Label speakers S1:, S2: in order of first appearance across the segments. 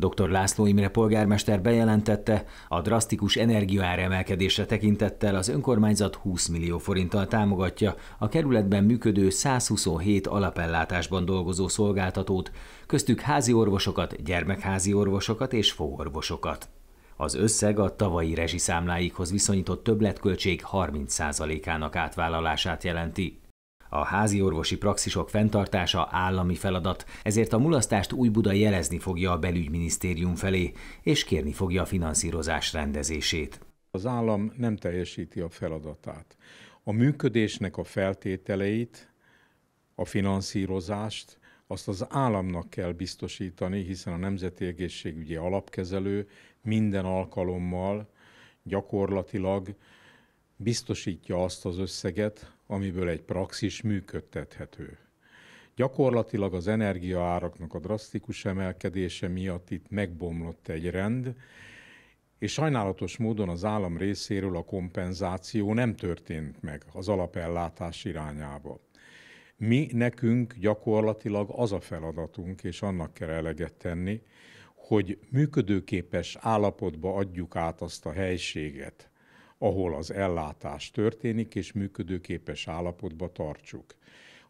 S1: Dr. László Imre polgármester bejelentette, a drasztikus energiaáremelkedésre tekintettel az önkormányzat 20 millió forinttal támogatja a kerületben működő 127 alapellátásban dolgozó szolgáltatót, köztük házi orvosokat, gyermekházi orvosokat és fogorvosokat. Az összeg a tavalyi számláikhoz viszonyított többletköltség 30%-ának átvállalását jelenti. A házi orvosi praxisok fenntartása állami feladat, ezért a mulasztást Újbuda jelezni fogja a belügyminisztérium felé, és kérni fogja a finanszírozás rendezését. Az állam nem
S2: teljesíti a feladatát. A működésnek a feltételeit, a finanszírozást, azt az államnak kell biztosítani, hiszen a Nemzeti Egészségügyi Alapkezelő minden alkalommal gyakorlatilag biztosítja azt az összeget, amiből egy praxis működtethető. Gyakorlatilag az energiaáraknak a drasztikus emelkedése miatt itt megbomlott egy rend, és sajnálatos módon az állam részéről a kompenzáció nem történt meg az alapellátás irányába. Mi nekünk gyakorlatilag az a feladatunk, és annak kell eleget tenni, hogy működőképes állapotba adjuk át azt a helységet, ahol az ellátás történik és működőképes állapotba tartsuk.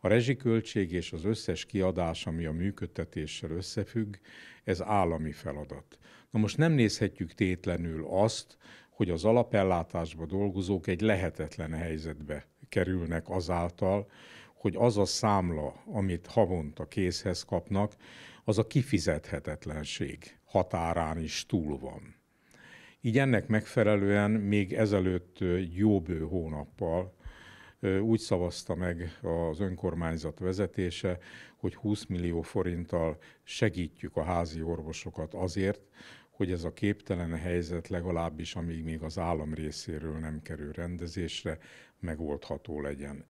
S2: A rezsiköltség és az összes kiadás, ami a működtetéssel összefügg, ez állami feladat. Na most nem nézhetjük tétlenül azt, hogy az alapellátásba dolgozók egy lehetetlen helyzetbe kerülnek azáltal, hogy az a számla, amit havonta készhez kapnak, az a kifizethetetlenség határán is túl van. Így ennek megfelelően még ezelőtt jó bő hónappal úgy szavazta meg az önkormányzat vezetése, hogy 20 millió forinttal segítjük a házi orvosokat azért, hogy ez a képtelen helyzet legalábbis, amíg még az állam részéről nem kerül rendezésre, megoldható legyen.